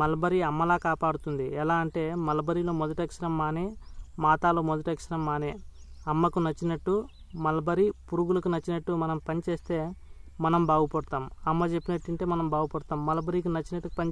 mulberry అమ్మలా కాపాడుతుంది ఎలా అంటే మల్బరీలో మొదటి అక్షరం మానే మాతాలో మొదటి అక్షరం మానే అమ్మకు నచ్చినట్టు మల్బరీ పురుగులకు నచ్చినట్టు మనం పనిచేస్తే మనం బాగుపడతాం అమ్మ చెప్పినట్టు మనం బాగుపడతాం మల్బరీకి నచ్చినట్టు పని